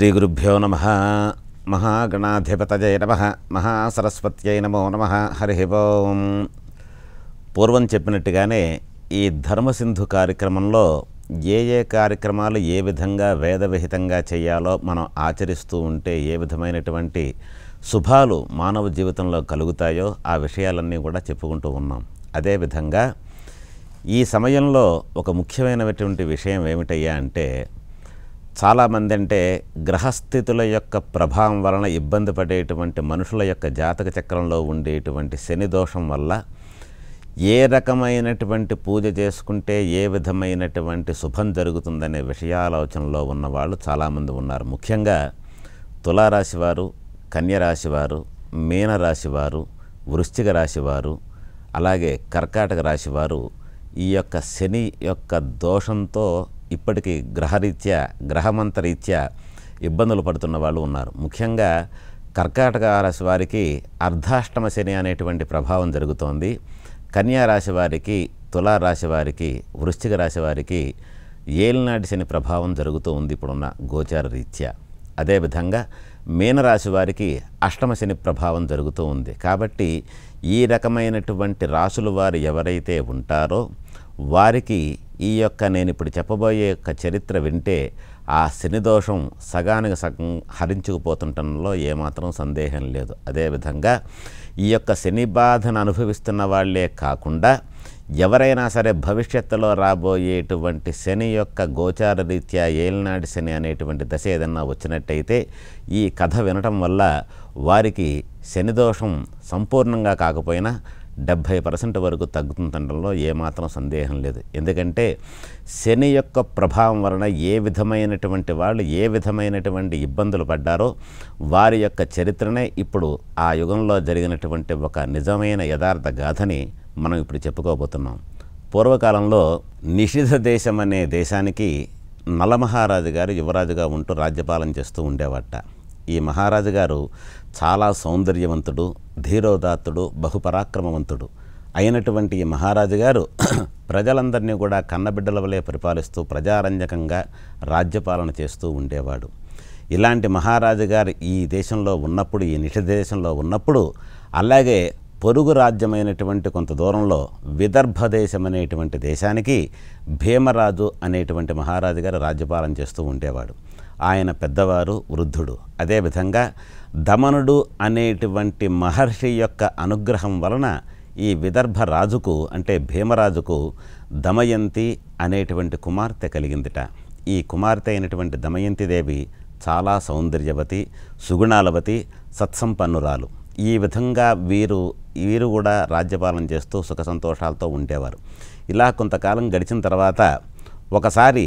శ్రీగురుభ్యో నమ మహాగణాధిపతయ నమ మహాసరస్వత్యై నమో నమ హరి ఓం పూర్వం చెప్పినట్టుగానే ఈ ధర్మసింధు కార్యక్రమంలో ఏ ఏ కార్యక్రమాలు ఏ విధంగా వేదవిహితంగా చేయాలో మనం ఆచరిస్తూ ఉంటే ఏ విధమైనటువంటి శుభాలు మానవ జీవితంలో కలుగుతాయో ఆ విషయాలన్నీ కూడా చెప్పుకుంటూ ఉన్నాం అదేవిధంగా ఈ సమయంలో ఒక ముఖ్యమైనటువంటి విషయం ఏమిటయ్యా అంటే చాలామంది అంటే గ్రహస్థితుల యొక్క ప్రభావం వలన ఇబ్బంది పడేటువంటి మనుషుల యొక్క జాతక చక్రంలో ఉండేటువంటి శని దోషం వల్ల ఏ రకమైనటువంటి పూజ చేసుకుంటే ఏ విధమైనటువంటి శుభం జరుగుతుందనే విషయాలోచనలో ఉన్నవాళ్ళు చాలామంది ఉన్నారు ముఖ్యంగా తులారాశివారు కన్యరాశివారు మీనరాశివారు వృశ్చిక రాశివారు అలాగే కర్కాటక రాశివారు ఈ యొక్క శని యొక్క దోషంతో ఇప్పటికీ గ్రహరీత్యా గ్రహమంతరీత్యా ఇబ్బందులు పడుతున్న వాళ్ళు ఉన్నారు ముఖ్యంగా కర్కాటక రాశి వారికి అర్ధాష్టమ శని అనేటువంటి ప్రభావం జరుగుతోంది కన్యా రాశి వారికి తులారాశి వారికి వృశ్చిక రాశి వారికి ఏలినాటి శని ప్రభావం జరుగుతూ ఉంది ఇప్పుడున్న గోచార రీత్యా అదేవిధంగా మీనరాశి వారికి అష్టమ శని ప్రభావం జరుగుతూ ఉంది కాబట్టి ఈ రకమైనటువంటి రాశులు వారు ఎవరైతే ఉంటారో వారికి ఈ యొక్క నేను ఇప్పుడు చెప్పబోయే యొక్క చరిత్ర వింటే ఆ శనిదోషం సగానికి సగం హరించుకుపోతుండటంలో ఏమాత్రం సందేహం లేదు అదేవిధంగా ఈ యొక్క శని బాధను అనుభవిస్తున్న వాళ్లే కాకుండా ఎవరైనా సరే భవిష్యత్తులో రాబోయేటువంటి శని యొక్క గోచార రీత్యా ఏలినాడి శని అనేటువంటి దశ ఏదన్నా వచ్చినట్టయితే ఈ కథ వినటం వల్ల వారికి శనిదోషం సంపూర్ణంగా కాకపోయినా డెబ్భై పర్సెంట్ వరకు తగ్గుతుందనడంలో ఏమాత్రం సందేహం లేదు ఎందుకంటే శని యొక్క ప్రభావం వలన ఏ విధమైనటువంటి వాళ్ళు ఏ విధమైనటువంటి ఇబ్బందులు పడ్డారో వారి యొక్క చరిత్రనే ఇప్పుడు ఆ యుగంలో జరిగినటువంటి ఒక నిజమైన యథార్థ గాథని మనం ఇప్పుడు చెప్పుకోబోతున్నాం పూర్వకాలంలో నిషిధ దేశం అనే దేశానికి నలమహారాజు గారు యువరాజుగా ఉంటూ రాజ్యపాలన చేస్తూ ఉండేవాట ఈ మహారాజు గారు చాలా సౌందర్యవంతుడు ధీరోదాత్తుడు బహుపరాక్రమవంతుడు అయినటువంటి ఈ మహారాజు గారు ప్రజలందరినీ కూడా కన్నబిడ్డల వలె పరిపాలిస్తూ ప్రజారంజకంగా రాజ్యపాలన చేస్తూ ఉండేవాడు ఇలాంటి మహారాజు గారు ఈ దేశంలో ఉన్నప్పుడు ఈ నిష దేశంలో ఉన్నప్పుడు అలాగే పొరుగు రాజ్యమైనటువంటి కొంత దూరంలో విదర్భ దేశం అనేటువంటి దేశానికి భీమరాజు అనేటువంటి మహారాజు గారు రాజ్యపాలన చేస్తూ ఉండేవాడు ఆయన పెద్దవారు వృద్ధుడు అదేవిధంగా దమనుడు అనేటువంటి మహర్షి యొక్క అనుగ్రహం వలన ఈ విదర్భ రాజుకు అంటే భీమరాజుకు దమయంతి అనేటువంటి కుమార్తె కలిగిందిట ఈ కుమార్తె అయినటువంటి దమయంతి దేవి చాలా సౌందర్యవతి సుగుణాలవతి సత్సంపన్నురాలు ఈ విధంగా వీరు వీరు కూడా రాజ్యపాలన చేస్తూ సుఖ సంతోషాలతో ఉండేవారు ఇలా కొంతకాలం గడిచిన తర్వాత ఒకసారి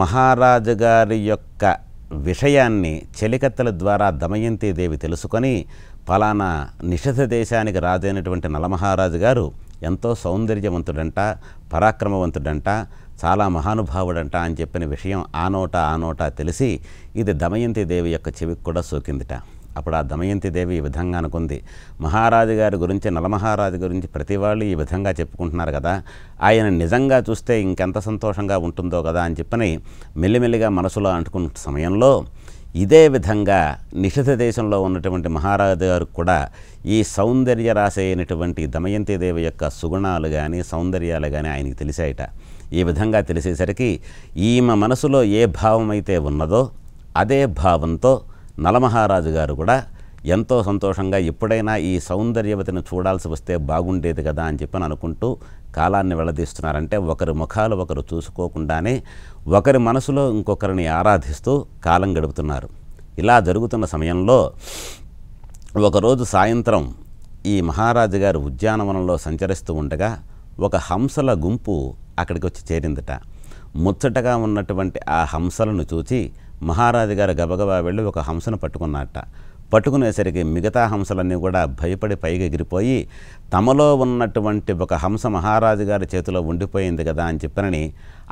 మహారాజు గారి యొక్క విషయాన్ని చెలికత్తల ద్వారా దమయంతి దేవి తెలుసుకొని ఫలానా నిషధ దేశానికి రాజైనటువంటి నలమహారాజు గారు ఎంతో సౌందర్యవంతుడంట పరాక్రమవంతుడంట చాలా మహానుభావుడంట అని చెప్పిన విషయం ఆ నోట ఆ నోట తెలిసి ఇది దమయంతి దేవి యొక్క చెవికి కూడా సోకిందిట అప్పుడు ఆ దమయంతి దేవి ఈ విధంగా అనుకుంది మహారాజు గారి గురించి నలమహారాజు గురించి ప్రతి వాళ్ళు ఈ విధంగా చెప్పుకుంటున్నారు కదా ఆయన నిజంగా చూస్తే ఇంకెంత సంతోషంగా ఉంటుందో కదా అని చెప్పని మెల్లిమెల్లిగా మనసులో అంటుకున్న సమయంలో ఇదే విధంగా నిషిధ దేశంలో ఉన్నటువంటి మహారాజు గారు కూడా ఈ సౌందర్య రాశి అయినటువంటి దమయంతి దేవి యొక్క సుగుణాలు కానీ సౌందర్యాలు కానీ ఆయనకి తెలిసాయట ఈ విధంగా తెలిసేసరికి ఈమె మనసులో ఏ భావం అయితే ఉన్నదో అదే భావంతో నలమహారాజు గారు కూడా ఎంతో సంతోషంగా ఎప్పుడైనా ఈ సౌందర్యవతిని చూడాల్సి వస్తే బాగుండేది కదా అని చెప్పని అనుకుంటూ కాలాన్ని వెళ్ళదీస్తున్నారంటే ఒకరి ముఖాలు ఒకరు చూసుకోకుండానే ఒకరి మనసులో ఇంకొకరిని ఆరాధిస్తూ కాలం గడుపుతున్నారు ఇలా జరుగుతున్న సమయంలో ఒకరోజు సాయంత్రం ఈ మహారాజు గారు ఉద్యానవనంలో సంచరిస్తూ ఉండగా ఒక హంసల గుంపు అక్కడికి వచ్చి చేరిందట ముచ్చటగా ఉన్నటువంటి ఆ హంసలను చూచి మహారాజు గారు గబగబా వెళ్ళి ఒక హంసను పట్టుకున్నట్ట పట్టుకునేసరికి మిగతా హంసలన్నీ కూడా భయపడి పైకి ఎగిరిపోయి తమలో ఉన్నటువంటి ఒక హంస మహారాజు గారి చేతిలో ఉండిపోయింది కదా అని చెప్పినని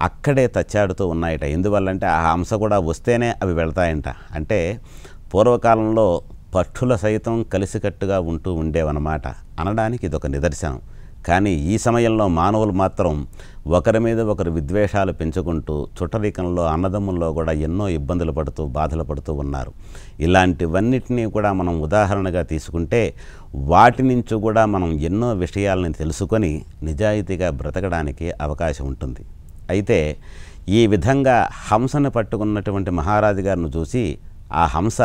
అక్కడే తచ్చాడుతూ ఉన్నాయట ఎందువల్లంటే ఆ హంస కూడా వస్తేనే అవి వెళతాయంట అంటే పూర్వకాలంలో పట్టుల సైతం కలిసికట్టుగా ఉంటూ ఉండేవన్నమాట అనడానికి ఇదొక నిదర్శనం కానీ ఈ సమయంలో మానవులు మాత్రం ఒకరి మీద ఒకరు విద్వేషాలు పెంచుకుంటూ చుట్టరికంలో అన్నదమ్ముల్లో కూడా ఎన్నో ఇబ్బందులు పడుతూ బాధలు పడుతూ ఉన్నారు ఇలాంటివన్నిటినీ కూడా మనం ఉదాహరణగా తీసుకుంటే వాటి నుంచి కూడా మనం ఎన్నో విషయాలని తెలుసుకొని నిజాయితీగా బ్రతకడానికి అవకాశం ఉంటుంది అయితే ఈ విధంగా హంసను పట్టుకున్నటువంటి మహారాజు గారిని చూసి ఆ హంస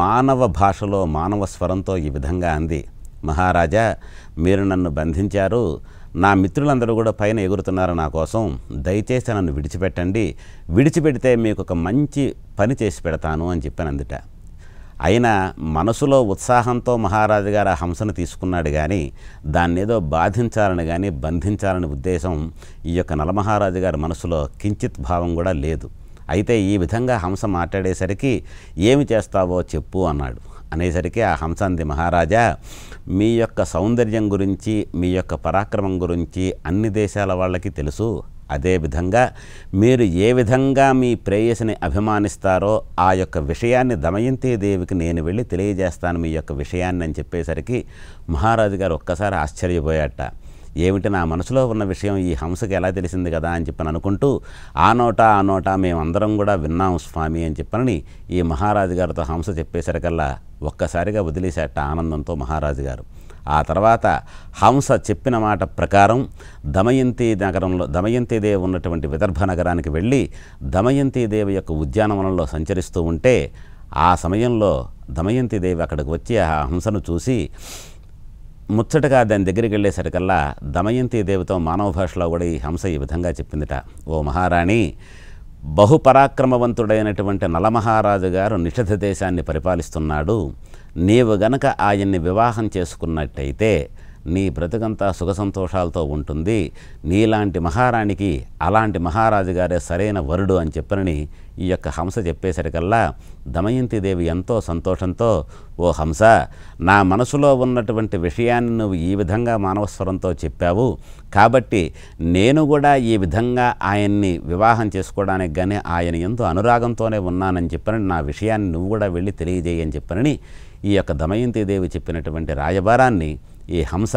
మానవ భాషలో మానవ స్వరంతో ఈ విధంగా అంది మహారాజా మీరు నన్ను బంధించారు నా మిత్రులందరూ కూడా పైన ఎగురుతున్నారు నా కోసం దయచేసి నన్ను విడిచిపెట్టండి విడిచిపెడితే మీకు ఒక మంచి పని చేసి పెడతాను అని చెప్పాను అందుట అయినా మనసులో ఉత్సాహంతో మహారాజు గారు ఆ హంసను తీసుకున్నాడు కానీ దాన్ని ఏదో బాధించాలని కానీ బంధించాలని ఉద్దేశం ఈ యొక్క నలమహారాజు గారి మనసులో కించిత్ భావం కూడా లేదు అయితే ఈ విధంగా హంస మాట్లాడేసరికి ఏమి చేస్తావో చెప్పు అన్నాడు అనేసరికి ఆ హంసంది మహారాజా మీ యొక్క సౌందర్యం గురించి మీ యొక్క పరాక్రమం గురించి అన్ని దేశాల వాళ్ళకి తెలుసు అదేవిధంగా మీరు ఏ విధంగా మీ ప్రేయసిని అభిమానిస్తారో ఆ యొక్క విషయాన్ని దమయంతి దేవికి నేను వెళ్ళి తెలియజేస్తాను మీ యొక్క విషయాన్ని అని చెప్పేసరికి మహారాజు గారు ఒక్కసారి ఆశ్చర్యపోయాట ఏమిటి నా మనసులో ఉన్న విషయం ఈ హంసకి ఎలా తెలిసింది కదా అని చెప్పని అనుకుంటూ ఆ నోట ఆ నోట మేమందరం కూడా విన్నాం స్వామి అని చెప్పనని ఈ మహారాజు గారితో హంస చెప్పేసరికల్లా ఒక్కసారిగా వదిలేసేట ఆనందంతో మహారాజు గారు ఆ తర్వాత హంస చెప్పిన మాట ప్రకారం దమయంతి నగరంలో దమయంతి దేవి ఉన్నటువంటి విదర్భ నగరానికి వెళ్ళి దమయంతి దేవి యొక్క ఉద్యానవనంలో సంచరిస్తూ ఉంటే ఆ సమయంలో దమయంతి దేవి అక్కడికి వచ్చి ఆ హంసను చూసి ముచ్చటగా దాని దగ్గరికి వెళ్ళేసరికల్లా దమయంతి దేవతో మానవ భాషలో కూడా ఈ హంస ఈ విధంగా చెప్పిందిట ఓ మహారాణి బహుపరాక్రమవంతుడైనటువంటి నలమహారాజు గారు నిషధ దేశాన్ని పరిపాలిస్తున్నాడు నీవు గనక ఆయన్ని వివాహం చేసుకున్నట్టయితే నీ బ్రతుకంతా సుఖ సంతోషాలతో ఉంటుంది నీలాంటి మహారాణికి అలాంటి మహారాజు గారే సరైన వరుడు అని చెప్పనని ఈ యొక్క హంస చెప్పేసరికల్లా దమయంతి దేవి ఎంతో సంతోషంతో ఓ హంస నా మనసులో ఉన్నటువంటి విషయాన్ని నువ్వు ఈ విధంగా మానవస్వరంతో చెప్పావు కాబట్టి నేను కూడా ఈ విధంగా ఆయన్ని వివాహం చేసుకోవడానికి కానీ ఆయన ఎంతో అనురాగంతోనే ఉన్నానని చెప్పనని నా విషయాన్ని నువ్వు కూడా వెళ్ళి తెలియజేయని చెప్పనని ఈ యొక్క దమయంతి దేవి చెప్పినటువంటి రాయబారాన్ని ఈ హంస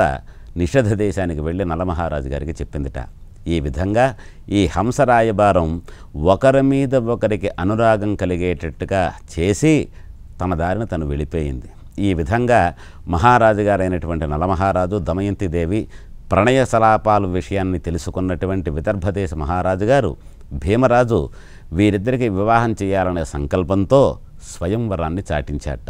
నిషధ దేశానికి వెళ్ళి నలమహారాజు గారికి చెప్పిందిట ఈ విధంగా ఈ హంస రాయబారం ఒకరి మీద ఒకరికి అనురాగం కలిగేటట్టుగా చేసి తన దారిని తను వెళ్ళిపోయింది ఈ విధంగా మహారాజు గారైనటువంటి నలమహారాజు దమయంతి దేవి ప్రణయ సలాపాలు విషయాన్ని తెలుసుకున్నటువంటి విదర్భదేశ మహారాజు గారు భీమరాజు వీరిద్దరికి వివాహం చేయాలనే సంకల్పంతో స్వయంవరాన్ని చాటించాట